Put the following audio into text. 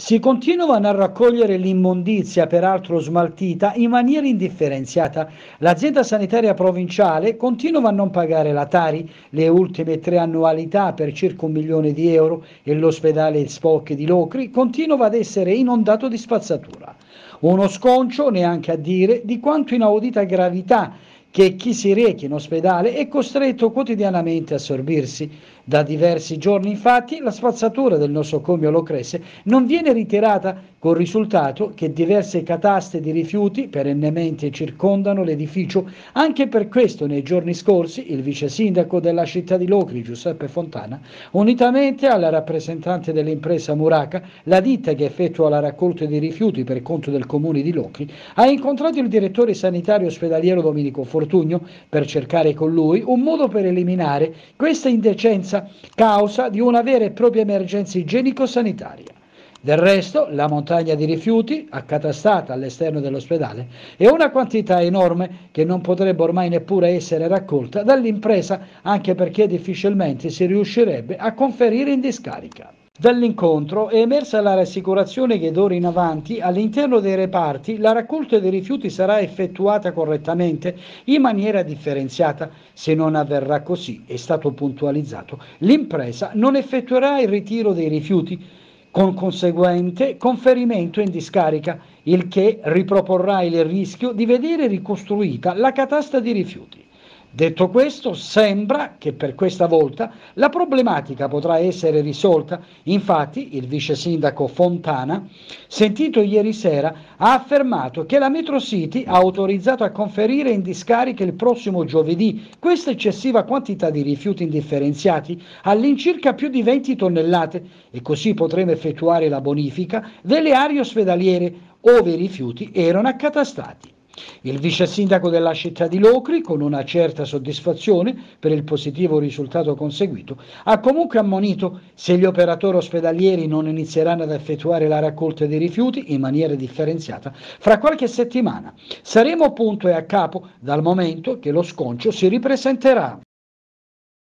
Si continuano a raccogliere l'immondizia, peraltro smaltita, in maniera indifferenziata. L'azienda sanitaria provinciale continua a non pagare la Tari, le ultime tre annualità per circa un milione di euro e l'ospedale Spock di Locri continua ad essere inondato di spazzatura. Uno sconcio, neanche a dire, di quanto inaudita gravità che chi si rechi in ospedale è costretto quotidianamente a sorbirsi. Da diversi giorni infatti la spazzatura del nosocomio Locresse non viene ritirata col risultato che diverse cataste di rifiuti perennemente circondano l'edificio. Anche per questo nei giorni scorsi il vice sindaco della città di Locri, Giuseppe Fontana, unitamente alla rappresentante dell'impresa Muraca, la ditta che effettua la raccolta dei rifiuti per conto del comune di Locri, ha incontrato il direttore sanitario ospedaliero Domenico Fortugno per cercare con lui un modo per eliminare questa indecenza emergenza, causa di una vera e propria emergenza igienico-sanitaria. Del resto, la montagna di rifiuti, accatastata all'esterno dell'ospedale, è una quantità enorme che non potrebbe ormai neppure essere raccolta dall'impresa, anche perché difficilmente si riuscirebbe a conferire in discarica. Dall'incontro è emersa la rassicurazione che d'ora in avanti all'interno dei reparti la raccolta dei rifiuti sarà effettuata correttamente in maniera differenziata. Se non avverrà così, è stato puntualizzato, l'impresa non effettuerà il ritiro dei rifiuti con conseguente conferimento in discarica, il che riproporrà il rischio di vedere ricostruita la catasta di rifiuti. Detto questo, sembra che per questa volta la problematica potrà essere risolta. Infatti, il vice sindaco Fontana, sentito ieri sera, ha affermato che la Metro City ha autorizzato a conferire in discarica il prossimo giovedì questa eccessiva quantità di rifiuti indifferenziati, all'incirca più di 20 tonnellate, e così potremo effettuare la bonifica delle aree ospedaliere ove i rifiuti erano accatastati. Il vice sindaco della città di Locri, con una certa soddisfazione per il positivo risultato conseguito, ha comunque ammonito se gli operatori ospedalieri non inizieranno ad effettuare la raccolta dei rifiuti in maniera differenziata, fra qualche settimana saremo punto e a capo dal momento che lo sconcio si ripresenterà.